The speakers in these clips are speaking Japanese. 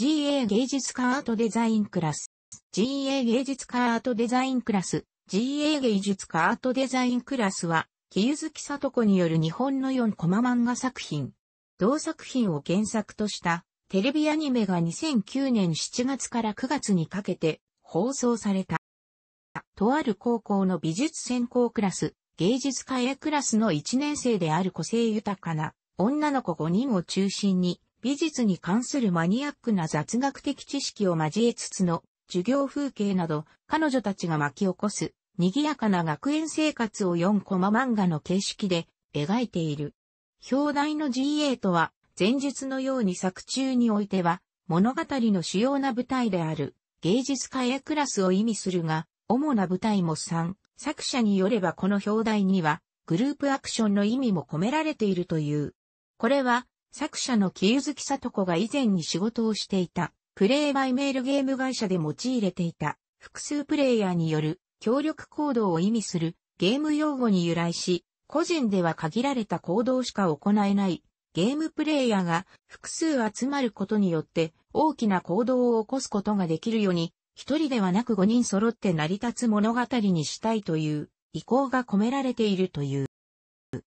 GA 芸術家アートデザインクラス。GA 芸術家アートデザインクラス。GA 芸術家アートデザインクラスは、清月里子による日本の4コマ漫画作品。同作品を原作としたテレビアニメが2009年7月から9月にかけて放送された。とある高校の美術専攻クラス、芸術家 A クラスの1年生である個性豊かな女の子5人を中心に、美術に関するマニアックな雑学的知識を交えつつの授業風景など彼女たちが巻き起こす賑やかな学園生活を4コマ漫画の形式で描いている。表題の GA とは前述のように作中においては物語の主要な舞台である芸術家 A クラスを意味するが主な舞台も3作者によればこの表題にはグループアクションの意味も込められているという。これは作者の清月里子が以前に仕事をしていた、プレイバイメールゲーム会社で用いれていた、複数プレイヤーによる協力行動を意味するゲーム用語に由来し、個人では限られた行動しか行えないゲームプレイヤーが複数集まることによって大きな行動を起こすことができるように、一人ではなく五人揃って成り立つ物語にしたいという意向が込められているという。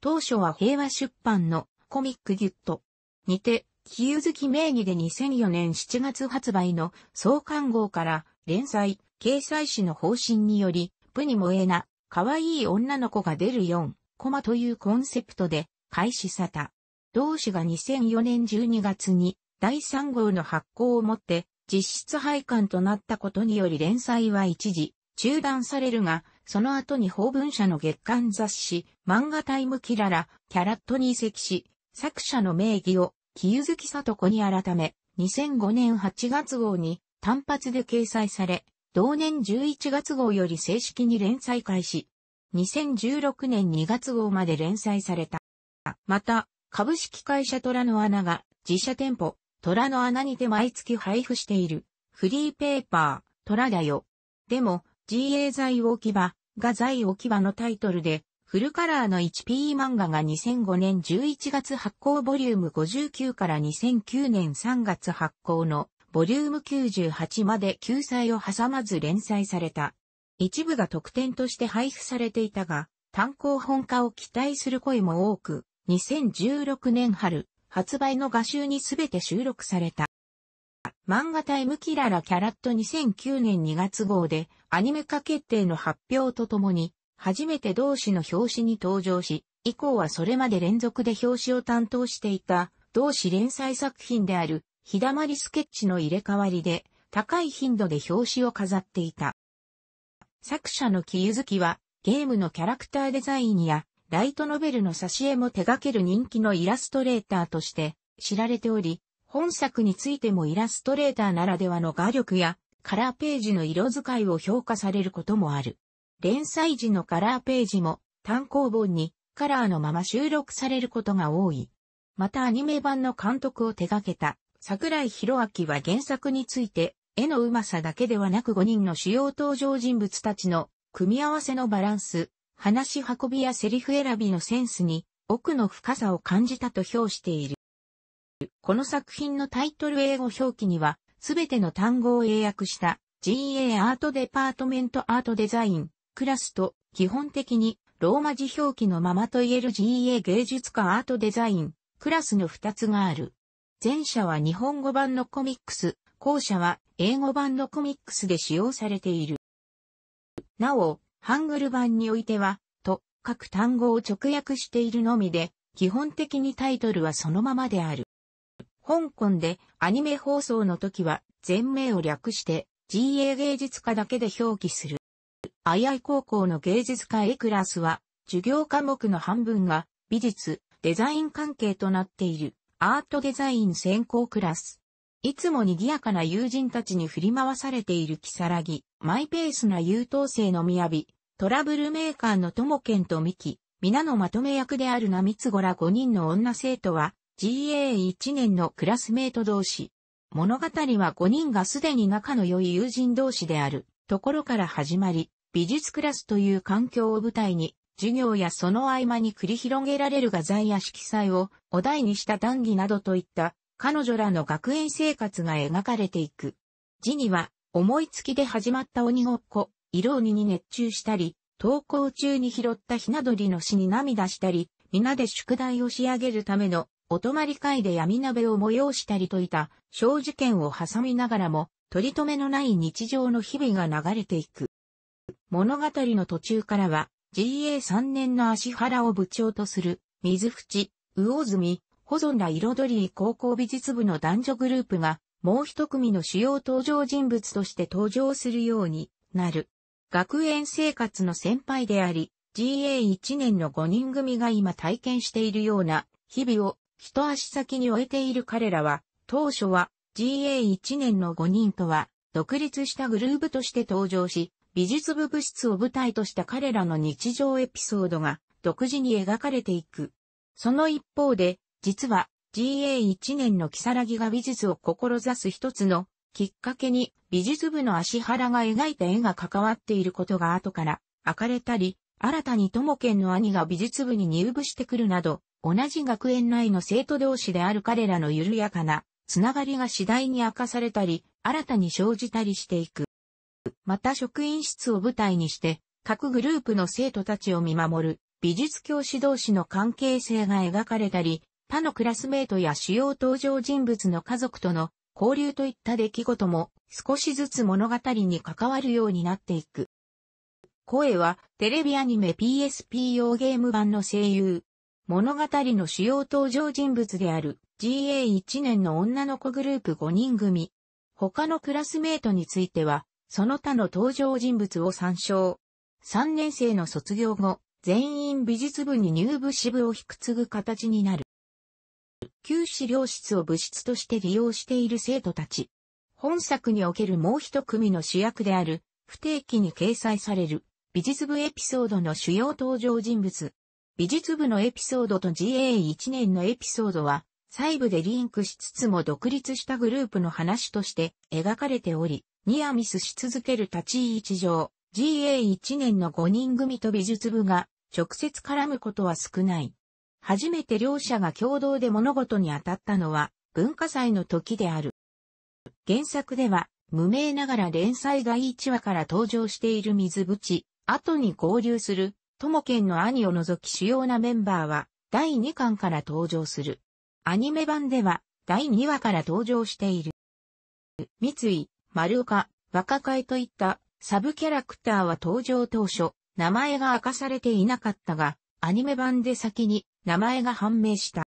当初は平和出版のコミックギュット。にて、キユズキ名義で2004年7月発売の創刊号から連載、掲載誌の方針により、プに萌えな、可愛い女の子が出る4コマというコンセプトで開始さた。同誌が2004年12月に第3号の発行をもって実質廃刊となったことにより連載は一時中断されるが、その後に法文社の月刊雑誌漫画タイムキララキャラットに移籍し、作者の名義を、き月里子に改め、2005年8月号に単発で掲載され、同年11月号より正式に連載開始、2016年2月号まで連載された。また、株式会社虎の穴が自社店舗、虎の穴にて毎月配布しているフリーペーパー、虎だよ。でも、GA 財置き場が財置き場のタイトルでフルカラーの 1P 漫画が2005年11月発行ボリューム59から2009年3月発行のボリューム98まで救済を挟まず連載された。一部が特典として配布されていたが、単行本化を期待する声も多く、2016年春、発売の画集にすべて収録された。漫画タイムキララキャラット2009年2月号でアニメ化決定の発表とともに初めて同誌の表紙に登場し、以降はそれまで連続で表紙を担当していた同誌連載作品であるひだまりスケッチの入れ替わりで高い頻度で表紙を飾っていた。作者の木ゆずきはゲームのキャラクターデザインやライトノベルの挿絵も手掛ける人気のイラストレーターとして知られており、本作についてもイラストレーターならではの画力やカラーページの色使いを評価されることもある。連載時のカラーページも単行本にカラーのまま収録されることが多い。またアニメ版の監督を手掛けた桜井博明は原作について絵のうまさだけではなく5人の主要登場人物たちの組み合わせのバランス、話し運びやセリフ選びのセンスに奥の深さを感じたと評している。この作品のタイトル英語表記には、すべての単語を英訳した GA アートデパートメントアートデザインクラスと基本的にローマ字表記のままといえる GA 芸術家アートデザインクラスの2つがある。前者は日本語版のコミックス、後者は英語版のコミックスで使用されている。なお、ハングル版においては、と、各単語を直訳しているのみで、基本的にタイトルはそのままである。香港でアニメ放送の時は、全名を略して、GA 芸術家だけで表記する。アイアイ高校の芸術科 A クラスは、授業科目の半分が、美術、デザイン関係となっている、アートデザイン専攻クラス。いつも賑やかな友人たちに振り回されているキサラギ、マイペースな優等生の雅、トラブルメーカーの友健とミキ、皆のまとめ役であるナミツゴラ5人の女生徒は、GA1 年のクラスメート同士。物語は5人がすでに仲の良い友人同士であるところから始まり、美術クラスという環境を舞台に、授業やその合間に繰り広げられる画材や色彩をお題にした談義などといった彼女らの学園生活が描かれていく。字には思いつきで始まった鬼ごっこ、色鬼に熱中したり、登校中に拾ったひな鳥の死に涙したり、皆で宿題を仕上げるためのお泊まり会で闇鍋を催したりといた小事件を挟みながらも取り留めのない日常の日々が流れていく。物語の途中からは、GA3 年の足原を部長とする、水淵、魚住、保存ら彩り高校美術部の男女グループが、もう一組の主要登場人物として登場するようになる。学園生活の先輩であり、GA1 年の5人組が今体験しているような日々を一足先に終えている彼らは、当初は GA1 年の5人とは独立したグループとして登場し、美術部部室を舞台とした彼らの日常エピソードが独自に描かれていく。その一方で、実は GA1 年の木更木が美術を志す一つのきっかけに美術部の足原が描いた絵が関わっていることが後から明かれたり、新たに友健の兄が美術部に入部してくるなど、同じ学園内の生徒同士である彼らの緩やかなつながりが次第に明かされたり、新たに生じたりしていく。また職員室を舞台にして、各グループの生徒たちを見守る美術教師同士の関係性が描かれたり、他のクラスメートや主要登場人物の家族との交流といった出来事も少しずつ物語に関わるようになっていく。声はテレビアニメ PSP 用ゲーム版の声優。物語の主要登場人物である GA1 年の女の子グループ5人組。他のクラスメートについてはその他の登場人物を参照。3年生の卒業後、全員美術部に入部支部を引く継ぐ形になる。旧資料室を部室として利用している生徒たち。本作におけるもう一組の主役である、不定期に掲載される、美術部エピソードの主要登場人物。美術部のエピソードと GA1 年のエピソードは、細部でリンクしつつも独立したグループの話として描かれており、ニアミスし続ける立ち位置上、GA1 年の5人組と美術部が直接絡むことは少ない。初めて両者が共同で物事に当たったのは文化祭の時である。原作では無名ながら連載が1話から登場している水淵、後に合流する、ともけんの兄を除き主要なメンバーは第2巻から登場する。アニメ版では第2話から登場している。三井、丸岡、若海といったサブキャラクターは登場当初、名前が明かされていなかったが、アニメ版で先に名前が判明した。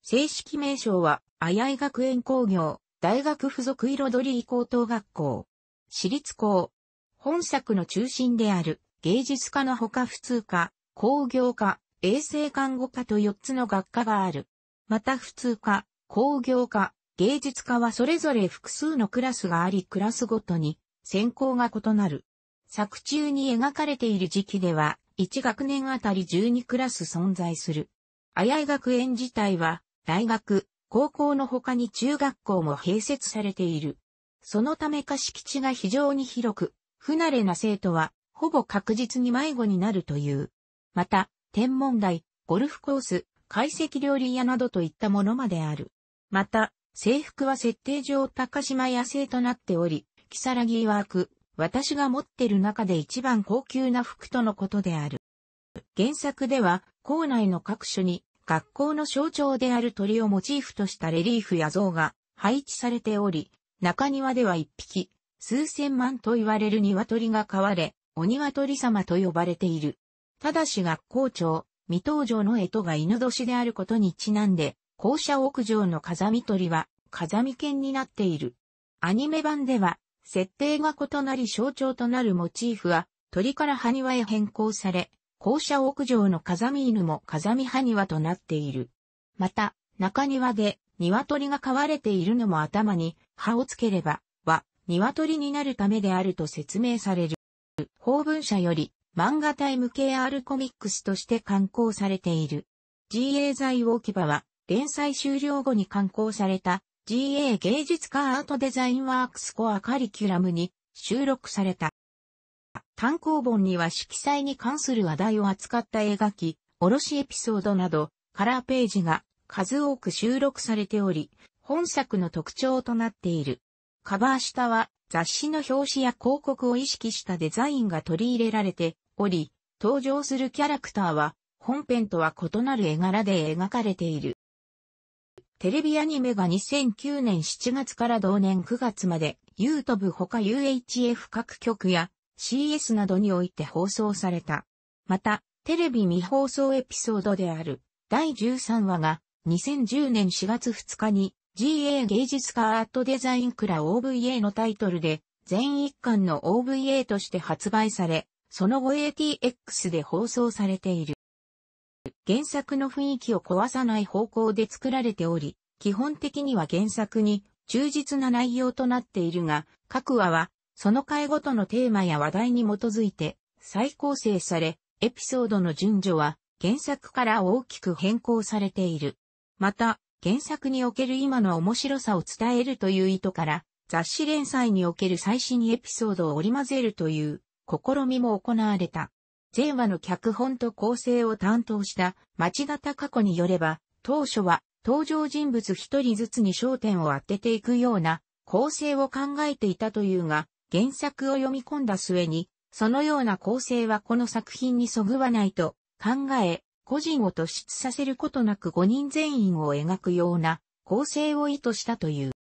正式名称は、あやい学園工業、大学附属彩り高等学校、私立校。本作の中心である、芸術科のほか普通科、工業科、衛生看護科と4つの学科がある。また普通科、工業科、芸術科はそれぞれ複数のクラスがありクラスごとに専攻が異なる。作中に描かれている時期では1学年あたり12クラス存在する。あやい学園自体は大学、高校の他に中学校も併設されている。そのためか敷地が非常に広く、不慣れな生徒はほぼ確実に迷子になるという。また、天文台、ゴルフコース、懐石料理屋などといったものまである。また、制服は設定上高島屋製となっており、木更木曰く、私が持ってる中で一番高級な服とのことである。原作では、校内の各所に、学校の象徴である鳥をモチーフとしたレリーフや像が配置されており、中庭では一匹、数千万と言われる鶏が飼われ、お鶏様と呼ばれている。ただし学校長、未登場の干支が犬年であることにちなんで、校舎屋上の風見鳥は、風見犬になっている。アニメ版では、設定が異なり象徴となるモチーフは、鳥から埴輪へ変更され、校舎屋上の風見犬も風見埴輪となっている。また、中庭で、鶏が飼われているのも頭に、歯をつければ、は、鶏になるためであると説明される。法文社より、漫画タイム系 r コミックスとして刊行されている。GA 財置き場は、連載終了後に刊行された GA 芸術家アートデザインワークスコアカリキュラムに収録された。単行本には色彩に関する話題を扱った絵描き、卸エピソードなど、カラーページが数多く収録されており、本作の特徴となっている。カバー下は雑誌の表紙や広告を意識したデザインが取り入れられており、登場するキャラクターは本編とは異なる絵柄で描かれている。テレビアニメが2009年7月から同年9月まで YouTube 他 UHF 各局や CS などにおいて放送された。また、テレビ未放送エピソードである第13話が2010年4月2日に GA 芸術家アートデザインクラ OVA のタイトルで全一巻の OVA として発売され、その後 ATX で放送されている。原作の雰囲気を壊さない方向で作られており、基本的には原作に忠実な内容となっているが、各話は、その回ごとのテーマや話題に基づいて再構成され、エピソードの順序は原作から大きく変更されている。また、原作における今の面白さを伝えるという意図から、雑誌連載における最新エピソードを織り交ぜるという試みも行われた。前話の脚本と構成を担当した町田隆子によれば、当初は登場人物一人ずつに焦点を当てていくような構成を考えていたというが、原作を読み込んだ末に、そのような構成はこの作品にそぐわないと考え、個人を突出させることなく5人全員を描くような構成を意図したという。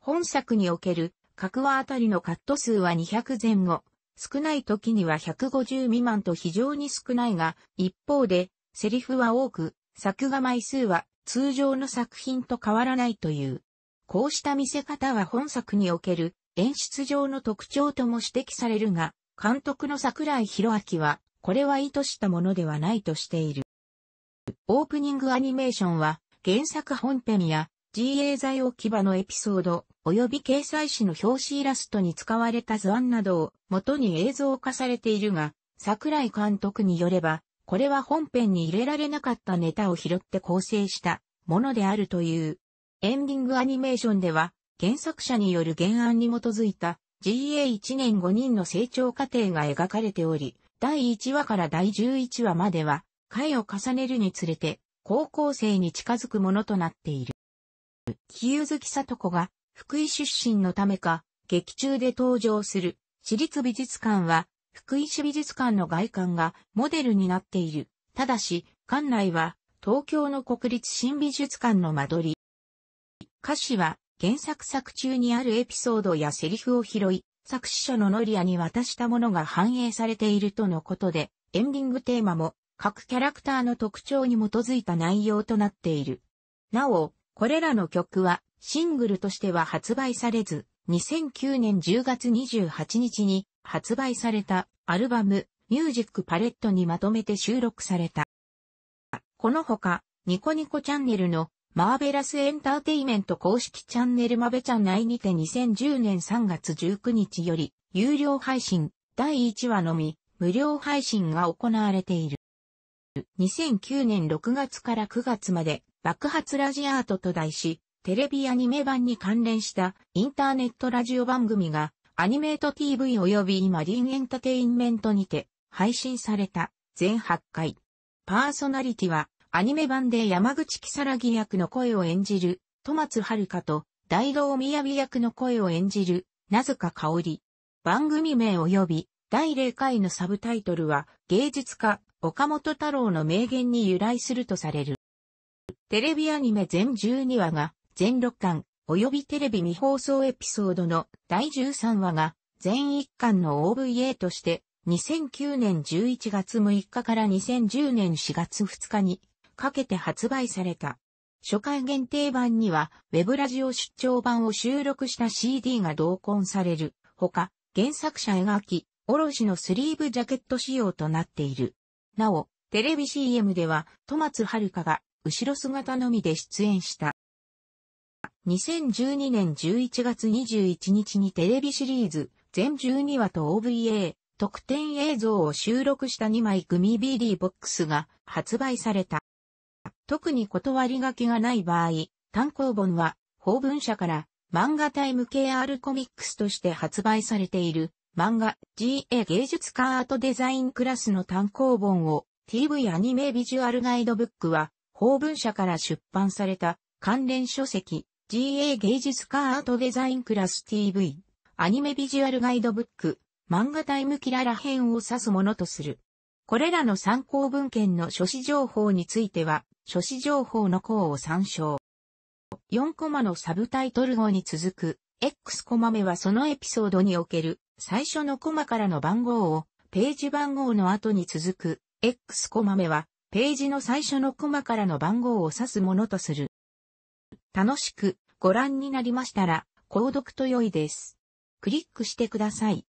本作における各話あたりのカット数は200前後、少ない時には150未満と非常に少ないが、一方で、セリフは多く、作画枚数は通常の作品と変わらないという。こうした見せ方は本作における演出上の特徴とも指摘されるが、監督の桜井博明は、これは意図したものではないとしている。オープニングアニメーションは、原作本編や GA 在置き場のエピソード、及び掲載誌の表紙イラストに使われた図案などを元に映像化されているが、桜井監督によれば、これは本編に入れられなかったネタを拾って構成したものであるという。エンディングアニメーションでは、原作者による原案に基づいた GA1 年5人の成長過程が描かれており、第1話から第11話までは、回を重ねるにつれて、高校生に近づくものとなっている。清月里子が福井出身のためか、劇中で登場する私立美術館は福井市美術館の外観がモデルになっている。ただし、館内は東京の国立新美術館の間取り。歌詞は原作作中にあるエピソードやセリフを拾い、作詞者のノリアに渡したものが反映されているとのことで、エンディングテーマも各キャラクターの特徴に基づいた内容となっている。なお、これらの曲はシングルとしては発売されず、2009年10月28日に発売されたアルバムミュージックパレットにまとめて収録された。このほか、ニコニコチャンネルのマーベラスエンターテイメント公式チャンネルマベちゃん内にて2010年3月19日より有料配信第1話のみ無料配信が行われている。2009年6月から9月まで爆発ラジアートと題し、テレビアニメ版に関連したインターネットラジオ番組がアニメート TV 及びマリンエンタテインメントにて配信された全8回。パーソナリティはアニメ版で山口木更木役の声を演じる戸松遥と大道宮美役の声を演じるなずか香織。番組名及び第0回のサブタイトルは芸術家岡本太郎の名言に由来するとされる。テレビアニメ全12話が全6巻、及びテレビ未放送エピソードの第13話が全1巻の OVA として2009年11月6日から2010年4月2日にかけて発売された。初回限定版には、ウェブラジオ出張版を収録した CD が同梱される。ほか、原作者描き、おろしのスリーブジャケット仕様となっている。なお、テレビ CM では、戸松遥が後ろ姿のみで出演した。2012年11月21日にテレビシリーズ、全12話と OVA、特典映像を収録した2枚組 BD ボックスが発売された。特に断り書きがない場合、単行本は、法文社から漫画タイム KR コミックスとして発売されている漫画 GA 芸術家アートデザインクラスの単行本を TV アニメビジュアルガイドブックは公文社から出版された関連書籍 GA 芸術家アートデザインクラス TV アニメビジュアルガイドブック漫画タイムキララ編を指すものとする。これらの参考文献の書誌情報については、書誌情報の項を参照。4コマのサブタイトル号に続く、X コマ目はそのエピソードにおける最初のコマからの番号を、ページ番号の後に続く、X コマ目はページの最初のコマからの番号を指すものとする。楽しくご覧になりましたら、購読と良いです。クリックしてください。